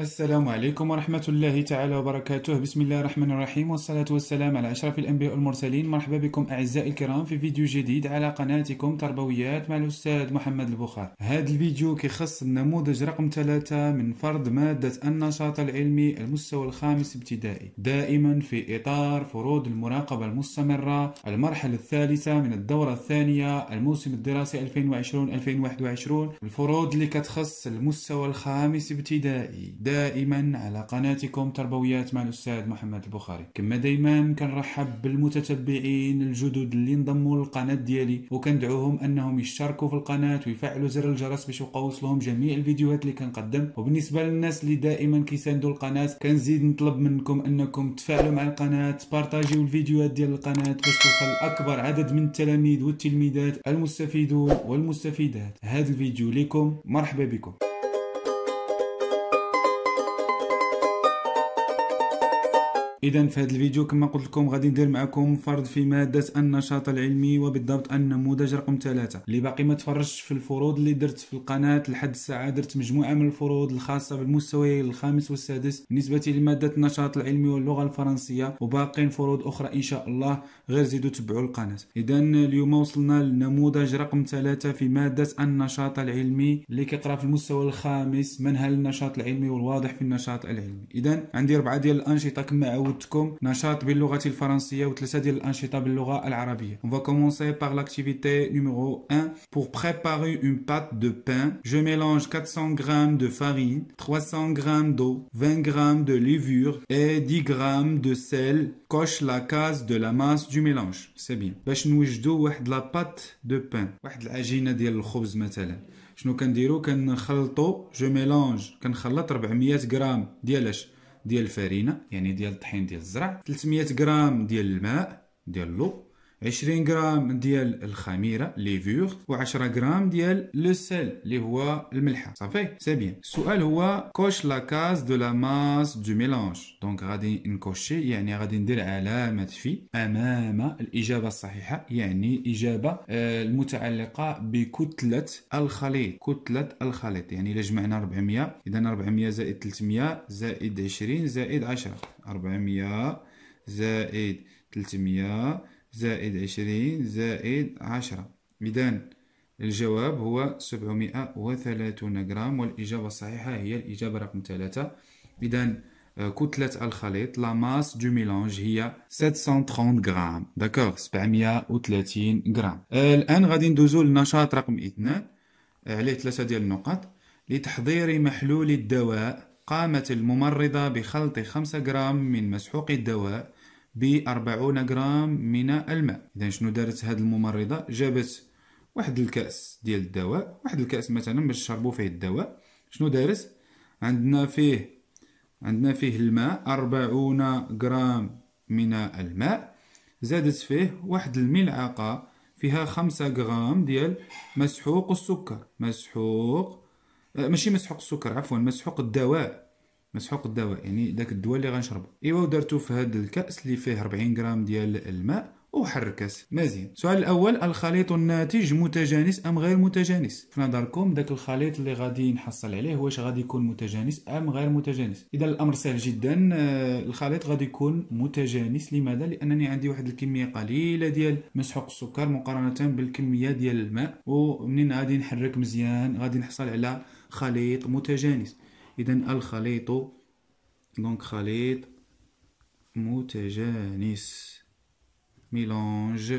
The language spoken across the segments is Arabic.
السلام عليكم ورحمة الله تعالى وبركاته بسم الله الرحمن الرحيم والصلاة والسلام على أشرف الأنبياء والمرسلين مرحبا بكم أعزائي الكرام في فيديو جديد على قناتكم تربويات مع الأستاذ محمد البخار هذا الفيديو كيخص النموذج رقم ثلاثة من فرض مادة النشاط العلمي المستوى الخامس ابتدائي دائما في إطار فروض المراقبة المستمرة المرحلة الثالثة من الدورة الثانية الموسم الدراسي 2020-2021 الفروض اللي كتخص المستوى الخامس ابتدائي دائما على قناتكم تربويات مع الأستاذ محمد البخاري كما دائما كنرحب بالمتتبعين الجدد اللي انضموا للقناة ديالي وكندعوهم أنهم يشتركوا في القناة ويفعلوا زر الجرس باش يبقاو يوصلهم جميع الفيديوهات اللي كنقدم وبالنسبة للناس اللي دائما كيساندوا القناة كنزيد نطلب منكم أنكم تفاعلوا مع القناة بارطاجيو الفيديوهات ديال القناة باش توصل أكبر عدد من التلاميذ والتلميذات المستفيدون والمستفيدات هذا الفيديو لكم مرحبا بكم اذا في هذا الفيديو كما قلت لكم غادي ندير معكم فرض في ماده النشاط العلمي وبالضبط النموذج رقم ثلاثة اللي باقي ما تفرجش في الفروض اللي درت في القناه لحد الساعه درت مجموعه من الفروض الخاصه بالمستويين الخامس والسادس بالنسبه لماده النشاط العلمي واللغه الفرنسيه وباقين فروض اخرى ان شاء الله غير زيدوا تبعوا القناه اذا اليوم وصلنا للنموذج رقم ثلاثة في ماده النشاط العلمي اللي كيقرا في المستوى الخامس منهل النشاط العلمي والواضح في النشاط العلمي اذا عندي اربعه ديال الانشطه كما On va commencer par l'activité numéro 1 pour préparer une pâte de pain. Je mélange 400 g de farine, 300 g d'eau, 20 g de levure et 10 g de sel. Coche la case de la masse du mélange. C'est bien. باش نوجدوا واحد لا بات دو بان واحد العجينة ديال الخبز مثلا. شنو كنخلط 400 غرام ديال الفرينه يعني ديال الطحين ديال الزرع 300 غرام ديال الماء ديال اللو 20 غرام ديال الخميره ليفور و10 غرام ديال لو سيل اللي هو الملحه صافي سي بيان السؤال هو كوش لا كاز دو لا ماس دو ميلانج دونك غادي نكوشي يعني غادي ندير علامه في امام الاجابه الصحيحه يعني اجابه آه، المتعلقه بكتله الخليط كتله الخليط يعني الا جمعنا 400 اذا 400 زائد 300 زائد 20 زائد 10 400 زائد 300 زائد عشرين زائد عشرة إذن الجواب هو سبعمائة وثلاثون غرام والإجابة الصحيحة هي الإجابة رقم ثلاثة إذن آه، كتلة الخليط لا ماس دو ميلونج هي 730 غرام داكوغ 730 غرام الآن غادي ندوزو للنشاط رقم اثنان آه، عليه ثلاثة ديال النقط لتحضير محلول الدواء قامت الممرضة بخلط خمسة غرام من مسحوق الدواء ب 40 غرام من الماء اذا شنو دارت هذه الممرضه جابت واحد الكاس ديال الدواء واحد الكاس مثلا باش تشربوا فيه الدواء شنو دارت عندنا فيه عندنا فيه الماء 40 غرام من الماء زادت فيه واحد الملعقه فيها خمسة غرام ديال مسحوق السكر مسحوق آه، ماشي مسحوق السكر عفوا مسحوق الدواء مسحوق الدواء يعني داك الدواء اللي غنشربو ايوا ودرتو في هذا الكاس اللي فيه 40 غرام ديال الماء وحركت مزيان السؤال الاول الخليط الناتج متجانس ام غير متجانس في نظركم داك الخليط اللي غادي نحصل عليه واش غادي يكون متجانس ام غير متجانس اذا الامر سهل جدا آه، الخليط غادي يكون متجانس لماذا لانني عندي واحد الكميه قليله ديال مسحوق السكر مقارنه بالكميه ديال الماء ومنين غادي نحرك مزيان غادي نحصل على خليط متجانس إذا الخليط دونك خليط متجانس ميلونج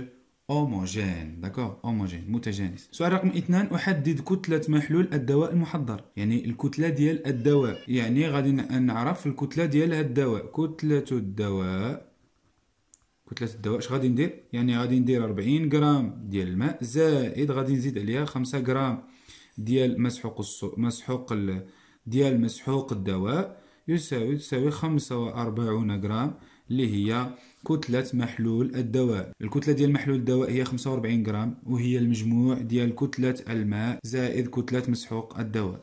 هوموجين داكوغ هوموجين متجانس سؤال رقم اثنان احدد كتله محلول الدواء المحضر يعني الكتله ديال الدواء يعني غادي نعرف الكتله ديال الدواء كتله الدواء كتله الدواء اش غادي ندير يعني غادي ندير 40 غرام ديال الماء زائد غادي نزيد عليها 5 غرام ديال مسحوق السو... مسحوق ال... ديال مسحوق الدواء يساوي تساوي 45 غرام اللي هي كتلة محلول الدواء الكتلة ديال محلول الدواء هي 45 غرام وهي المجموع ديال كتلة الماء زائد كتلة مسحوق الدواء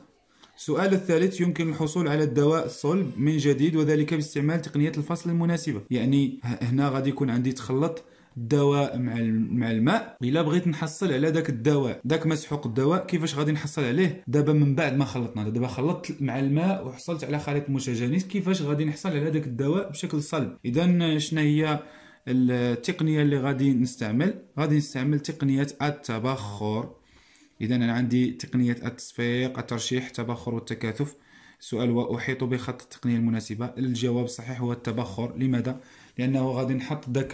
السؤال الثالث يمكن الحصول على الدواء الصلب من جديد وذلك باستعمال تقنية الفصل المناسبة يعني هنا غادي يكون عندي تخلط الدواء مع مع الماء الا بغيت نحصل على داك الدواء داك مسحوق الدواء كيفاش غادي نحصل عليه دابا من بعد ما خلطنا دابا خلطت مع الماء وحصلت على خليط متجانس كيفاش غادي نحصل على داك الدواء بشكل صلب اذا شنو هي التقنيه اللي غادي نستعمل غادي نستعمل تقنيه التبخر اذا انا عندي تقنيه التصفيق الترشيح التبخر والتكاثف سؤال واحيط بخط التقنيه المناسبه الجواب الصحيح هو التبخر لماذا لانه غادي نحط داك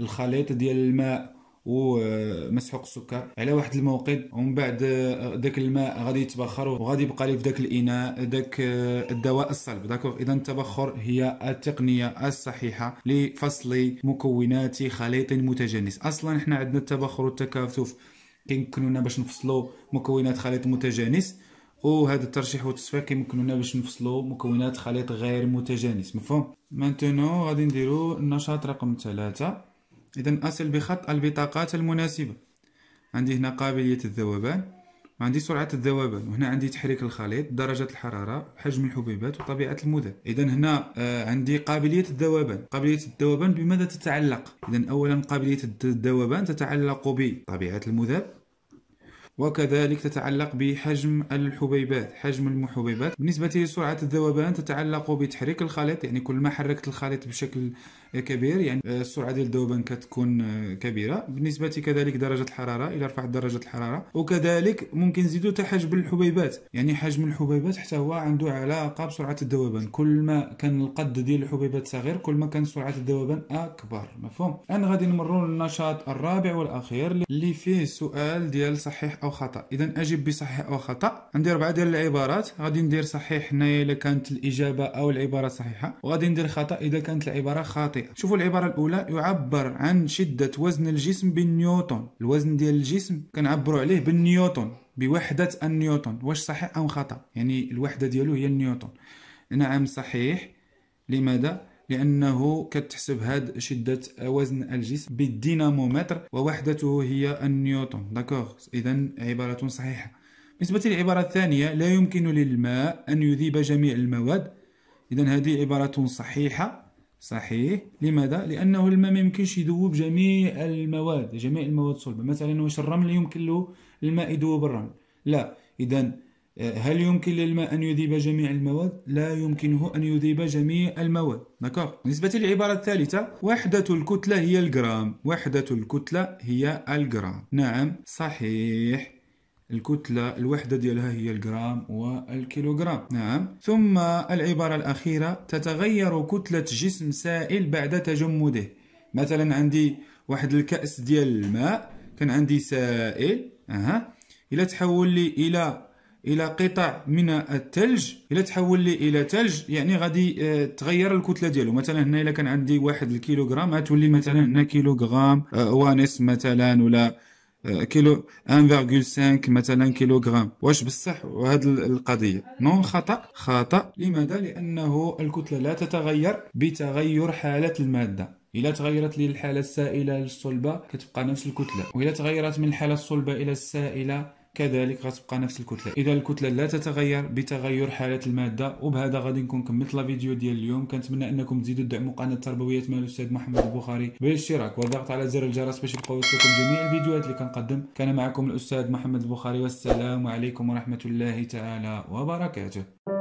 الخليط ديال الماء ومسحوق السكر على واحد الموقد ومن بعد آه، داك الماء غادي يتبخر وغادي يبقى لي في داك الاناء داك آه، الدواء الصلب داكوغ اذا التبخر هي التقنيه الصحيحه لفصل مكونات خليط متجانس اصلا حنا عندنا التبخر والتكاثف كيمكنونا باش نفصلوا مكونات خليط متجانس وهذا الترشيح والتصفيق لنا باش نفصلوا مكونات خليط غير متجانس مفهوم مانتونو غادي نديرو النشاط رقم ثلاثة اذا اصل بخط البطاقات المناسبه عندي هنا قابليه الذوبان عندي سرعه الذوبان وهنا عندي تحريك الخليط درجه الحراره حجم الحبيبات وطبيعه المذاب اذا هنا آه، عندي قابليه الذوبان قابليه الذوبان بماذا تتعلق اذا اولا قابليه الذوبان تتعلق بطبيعه المذاب وكذلك تتعلق بحجم الحبيبات حجم المحببات بالنسبة لسرعة الذوبان تتعلق بتحريك الخليط يعني كل ما حركت الخليط بشكل كبير يعني آه، السرعه ديال الذوبان كتكون آه، كبيره بالنسبه كذلك درجه الحراره الى رفعت درجه الحراره وكذلك ممكن نزيدو حتى حجم الحبيبات يعني حجم الحبيبات حتى هو عنده علاقه بسرعه الذوبان كل ما كان القد ديال الحبيبات صغير كل ما كان سرعه الذوبان اكبر مفهوم انا غادي نمروا للنشاط الرابع والاخير اللي فيه سؤال ديال صحيح او خطا اذا اجب بصحيح او خطا عندي اربعه ديال العبارات غادي ندير صحيح هنايا الا كانت الاجابه او العباره صحيحه وغادي ندير خطا اذا كانت العباره خاطئه دقيقة شوفوا العبارة الأولى يعبر عن شدة وزن الجسم بالنيوتن الوزن ديال الجسم كنعبروا عليه بالنيوتن بوحدة النيوتن واش صحيح أم خطأ يعني الوحدة ديالو هي النيوتن نعم صحيح لماذا؟ لأنه كتحسب هاد شدة وزن الجسم بالدينامومتر ووحدته هي النيوتن داكوغ إذا عبارة صحيحة بالنسبة للعبارة الثانية لا يمكن للماء أن يذيب جميع المواد إذا هذه عبارة صحيحة صحيح لماذا لانه الماء ما يمكنش يذوب جميع المواد جميع المواد الصلبه مثلا واش الرمل يمكن له الماء يذوب الرمل لا اذا آه، هل يمكن للماء ان يذيب جميع المواد لا يمكنه ان يذيب جميع المواد دكاغ بالنسبه للعباره الثالثه وحده الكتله هي الجرام وحده الكتله هي الجرام نعم صحيح الكتلة الوحدة ديالها هي الجرام والكيلوغرام نعم ثم العبارة الأخيرة تتغير كتلة جسم سائل بعد تجمده مثلا عندي واحد الكأس ديال الماء كان عندي سائل أها إلا تحول لي إلى الى قطع من الثلج الا تحول لي الى ثلج يعني غادي اه تغير الكتله ديالو مثلا هنا الا كان عندي واحد الكيلوغرام غتولي مثلا هنا كيلوغرام اه ونصف مثلا ولا آه، كيلو 1.5 مثلا كيلوغرام واش بصح وهاد القضيه نون خطا خطا لماذا لانه الكتله لا تتغير بتغير حاله الماده الا تغيرت لي الحاله السائله للصلبه كتبقى نفس الكتله والا تغيرت من الحاله الصلبه الى السائله كذلك غتبقى نفس الكتله اذا الكتله لا تتغير بتغير حاله الماده وبهذا غادي نكون كملت لا فيديو ديال اليوم كنتمنى انكم تزيدوا تدعموا قناه تربويه مع الاستاذ محمد البخاري بالاشتراك والضغط على زر الجرس باش يبقاو يوصلكم جميع الفيديوهات اللي كنقدم كان معكم الاستاذ محمد البخاري والسلام عليكم ورحمه الله تعالى وبركاته